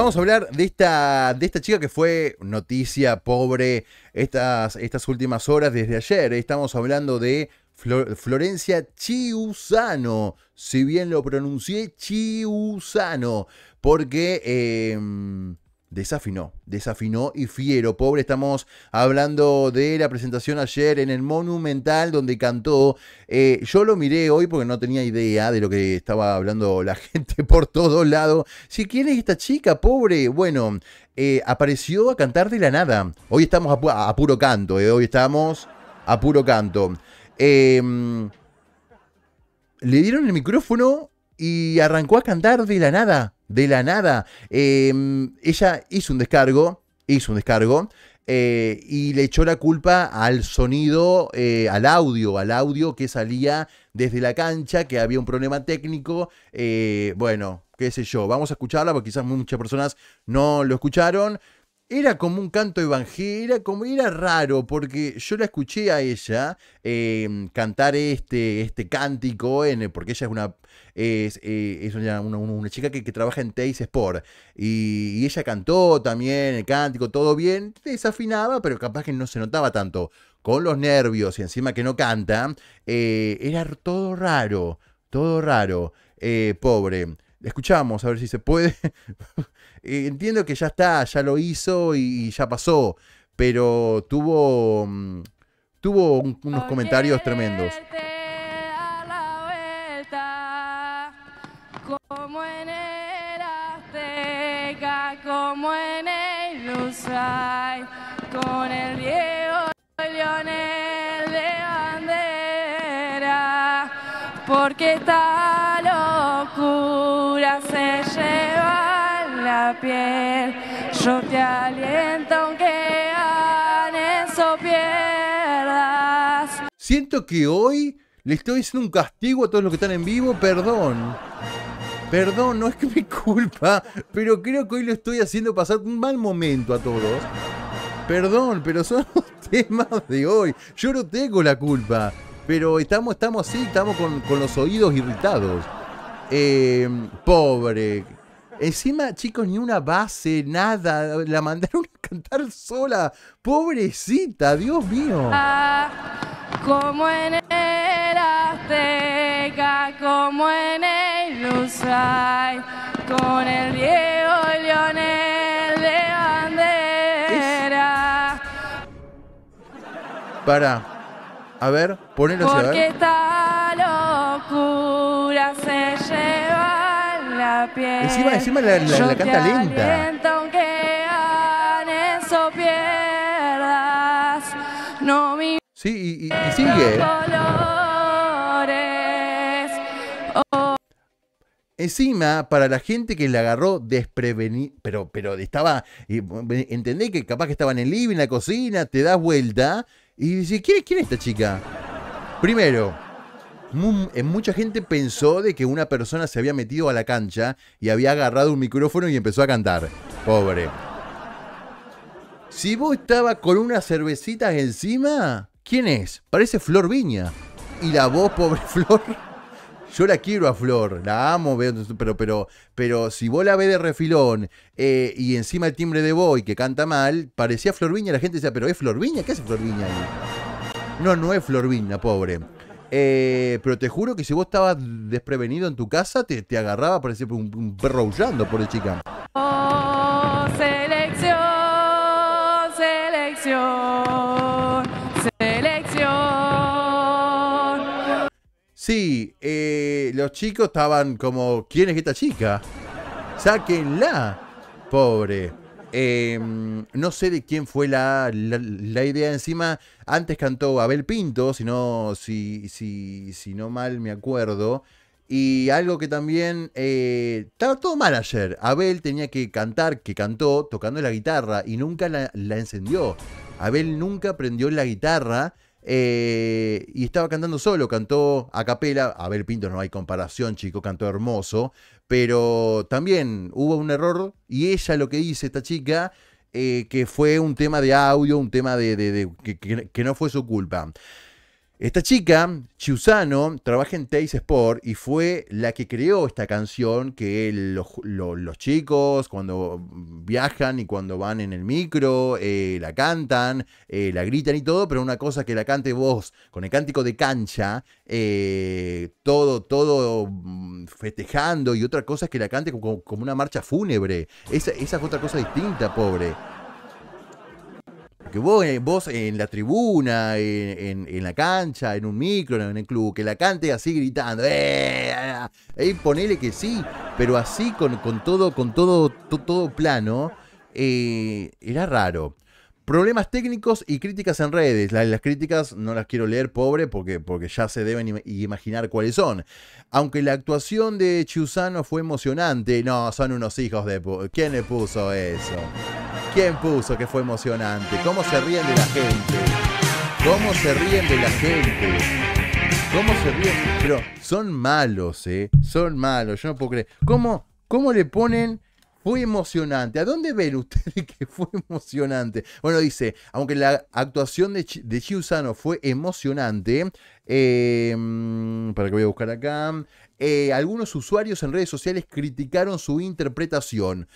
Vamos a hablar de esta, de esta chica que fue noticia pobre estas, estas últimas horas desde ayer. Estamos hablando de Florencia Chiusano, si bien lo pronuncié, Chiusano, porque em, Desafinó, desafinó y fiero. Pobre, estamos hablando de la presentación ayer en el Monumental donde cantó. Eh, yo lo miré hoy porque no tenía idea de lo que estaba hablando la gente por todos lados. Si quién es esta chica, pobre, bueno, eh, apareció a cantar de la nada. Hoy estamos a, puro canto, eh. hoy estamos a puro canto. Em, le dieron el micrófono y arrancó a cantar de la nada de la nada. Em, ella hizo un descargo, hizo un descargo, eh, y le echó la culpa al sonido, eh, al audio, al audio que salía desde la cancha, que había un problema técnico. Eh, bueno, qué sé yo, vamos a escucharla porque quizás muchas personas no lo escucharon era como un canto evangélico, era, como, era raro, porque yo la escuché a ella em, cantar este, este cántico, porque ella es una, es, eh, una, chica que, trabaja en Teis Sport, y, ella cantó también el cántico, todo bien, desafinaba, pero capaz que no se notaba tanto. Con los nervios y encima que no canta, eh, era todo raro, todo raro, eh, pobre escuchamos, a ver si se puede. Eh, entiendo que ya está, ya lo hizo y, ya pasó, pero tuvo, mm, tuvo unos comentarios tremendos. como en el Azteca, como en el Luzay con el Diego Leonel de bandera, porque está Siento que hoy le estoy haciendo un castigo a todos los que están en vivo, perdón. Perdón, no es que mi culpa, pero creo que hoy lo estoy haciendo pasar un mal momento a todos. Perdón, pero son los temas de hoy. Yo no tengo la culpa, pero estamos, estamos así, estamos con los oídos irritados. Eh, pobre. Encima, chicos, ni una base, nada. La mandaron a cantar sola. Pobrecita, Dios mío. Ah, como en el Azteca, como en el con el Diego Leonel de bandera. Para. A ver, ponelo a ver. Encima, la, canta lenta. sí, y, sigue. Oh. Encima, para la gente que la agarró desprevenida, pero, pero estaba, entendé que capaz que estaba en el living, en la cocina, te das vuelta y dices, ¿quién, quién es esta chica? Primero, eh, mucha gente pensó de que una persona se había metido a la cancha y había agarrado un micrófono y empezó a cantar. Pobre. Si vos estaba con unas cervecitas encima, ¿quién es? Parece Flor Viña. Y la voz, pobre Flor. Yo la quiero a Flor, la amo, pero, pero, pero si vos la ves de refilón eh, y encima el timbre de y que canta mal, parecía Flor Viña, la gente decía, pero es Flor Viña, ¿qué hace Flor Viña ahí? No, no es Flor Viña, pobre. Eh, pero te juro que si vos estabas desprevenido en tu casa, te, agarraba, por un, un perro aullando por el chica. Oh, selección, selección, selección. Sí, eh, los chicos estaban como, ¿quién es esta chica? Sáquenla, pobre. Em, no sé de quién fue la, idea. Encima, antes cantó Abel Pinto, si no, si, si, si no mal me acuerdo. Y algo que también eh, estaba todo mal ayer. Abel tenía que cantar, que cantó tocando la guitarra y nunca la, la encendió. Abel nunca prendió la guitarra eh, y estaba cantando solo, cantó a capela. a ver Pinto no hay comparación, chico, cantó hermoso. Pero también hubo un error y ella lo que dice, esta chica, eh, que fue un tema de audio, un tema de, que no fue su culpa. Esta chica, Chiusano, trabaja en Taste Sport y fue la que creó esta canción que los, chicos cuando viajan y cuando van en el micro eh, la cantan, eh, la gritan y todo, pero una cosa que la cante vos con el cántico de cancha, eh, todo, todo mm, festejando y otra cosa es que la cante como, como una marcha fúnebre. Esa, esa es otra cosa distinta, pobre. Que eh, vos, en la tribuna, en, la cancha, en un micro, en el club, que la cante así gritando, Y eh, ah, ah, ah". ponele que sí, pero así con, todo, con todo, todo plano, eh, era raro. Problemas técnicos y críticas en redes. Las, críticas no las quiero leer, pobre, porque, porque ya se deben imaginar cuáles son. Aunque la actuación de Chusano fue emocionante, no, son unos hijos de... ¿Quién le puso eso? ¿Quién puso que fue emocionante? ¿Cómo se ríen de la gente? ¿Cómo se ríen de la gente? ¿Cómo se ríen? Pero son malos, ¿eh? Son malos, yo no puedo creer. ¿Cómo, cómo le ponen fue emocionante. ¿A dónde ven ustedes que fue emocionante? Bueno, dice, aunque la actuación de, Ch fue emocionante, eh, mm, para que voy a buscar acá, eh, algunos usuarios en redes sociales criticaron su interpretación.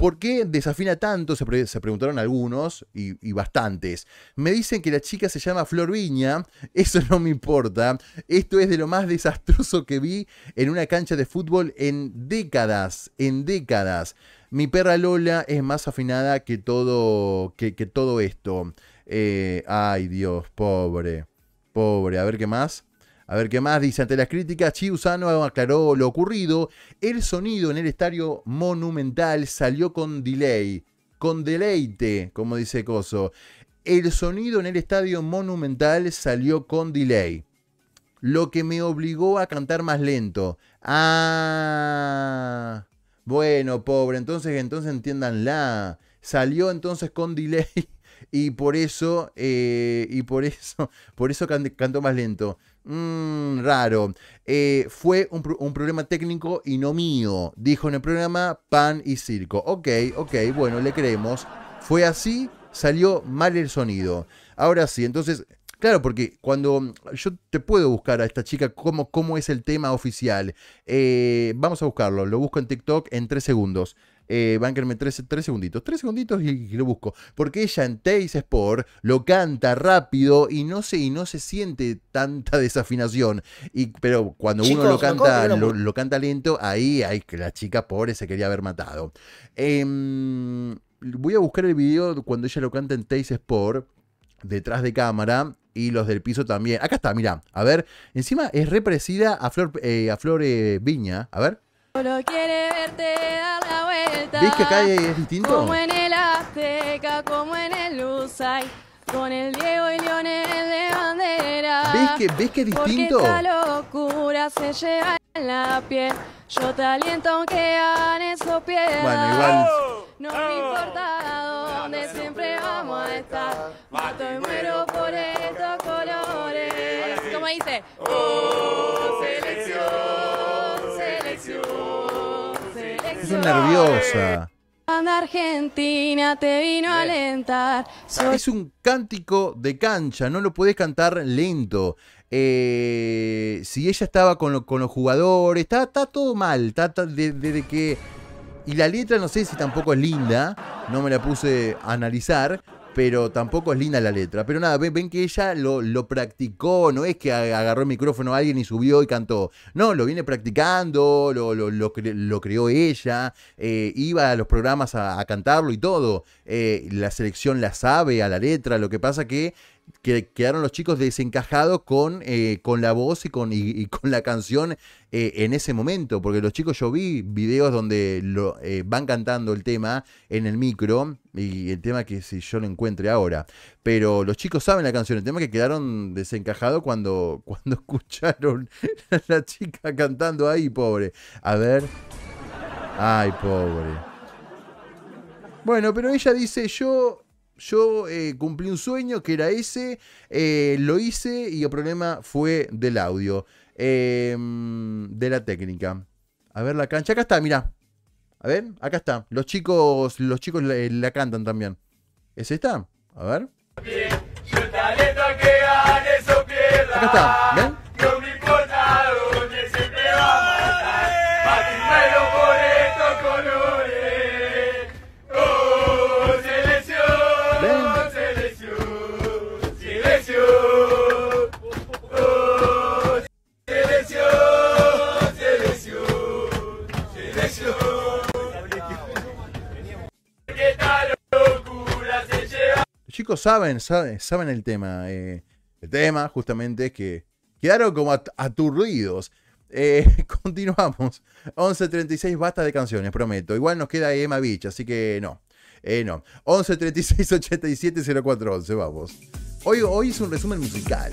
¿Por qué desafina tanto? Se, preguntaron algunos y, bastantes. Me dicen que la chica se llama Flor Viña. Eso no me importa. Esto es de lo más desastroso que vi en una cancha de fútbol en décadas. En décadas. Mi perra Lola es más afinada que todo, que, todo esto. Eh, ay Dios, pobre. Pobre. A ver qué más. A ver qué más dice. Ante las críticas, Chiusano aclaró lo ocurrido. El sonido en el estadio monumental salió con delay, con deleite, como dice Coso. El sonido en el estadio monumental salió con delay. Lo que me obligó a cantar más lento. Ah. Bueno, pobre, entonces, entonces entiéndanla. Salió entonces con delay y por eso, eh, y por eso, por eso cantó más lento. Mm, raro. Eh, fue un, problema técnico y no mío, dijo en el programa Pan y Circo. Ok, ok, bueno, le creemos. Fue así, salió mal el sonido. Ahora sí, entonces, claro, porque cuando yo te puedo buscar a esta chica cómo, cómo es el tema oficial, eh, vamos a buscarlo, lo busco en TikTok en tres segundos. Eh, me tres, tres, segunditos. Tres segunditos y, lo busco. Porque ella en Taste Sport lo canta rápido y no se, y no se siente tanta desafinación. Y, pero cuando uno lo canta, lo, canta lento, ahí, hay que la chica pobre se quería haber matado. Em, voy a buscar el video cuando ella lo canta en Taste Sport detrás de cámara y los del piso también. Acá está, mira A ver, encima es represida a Flor, eh, a Flor eh, Viña. A ver. Solo quiere verte dar la vuelta. ¿Ves que acá es distinto? Como en el Azteca, como en el Lusay, con el Diego y Lionel de bandera. ¿Ves que, ¿Ves que es distinto? Porque esta locura se lleva en la piel. Yo te aliento aunque hagan o pierdas. Bueno, No me importa dónde siempre vamos a estar. Mato y muero por estos colores. ¿Cómo dice? nerviosa. Argentina te vino a alentar. Ah, es un cántico de cancha, no lo puedes cantar lento. Eh, si ella estaba con, los jugadores, está, todo mal, que... Y la letra no sé si tampoco es linda, no me la puse a analizar, pero tampoco es linda la letra. Pero nada, ven, que ella lo, practicó, no es que agarró el micrófono a alguien y subió y cantó. No, lo viene practicando, lo, lo creó ella, eh, iba a los programas a, cantarlo y todo. Eh, la selección la sabe a la letra, lo que pasa que que quedaron los chicos desencajados con, eh, con la voz y con, con la canción eh, en ese momento, porque los chicos yo vi videos donde lo, eh, van cantando el tema en el micro y el tema que si yo lo encuentre ahora, pero los chicos saben la canción, el tema que quedaron desencajados cuando, cuando escucharon a la chica cantando ahí, pobre. A ver. Ay, pobre. Bueno, pero ella dice, yo yo eh, cumplí un sueño que era ese, eh, lo hice y el problema fue del audio, em, de la técnica. A ver la cancha, acá está, mira A ver, acá está. Los chicos, los chicos la, cantan también. ¿Es esta? A ver. Acá está, saben, saben, el tema. Eh, el tema justamente es que quedaron como aturdidos. Eh, continuamos. 11.36, basta de canciones, prometo. Igual nos queda Emma Beach, así que no. Eh, no. 11.36, 87, 0411, vamos. Hoy, hoy es un resumen musical.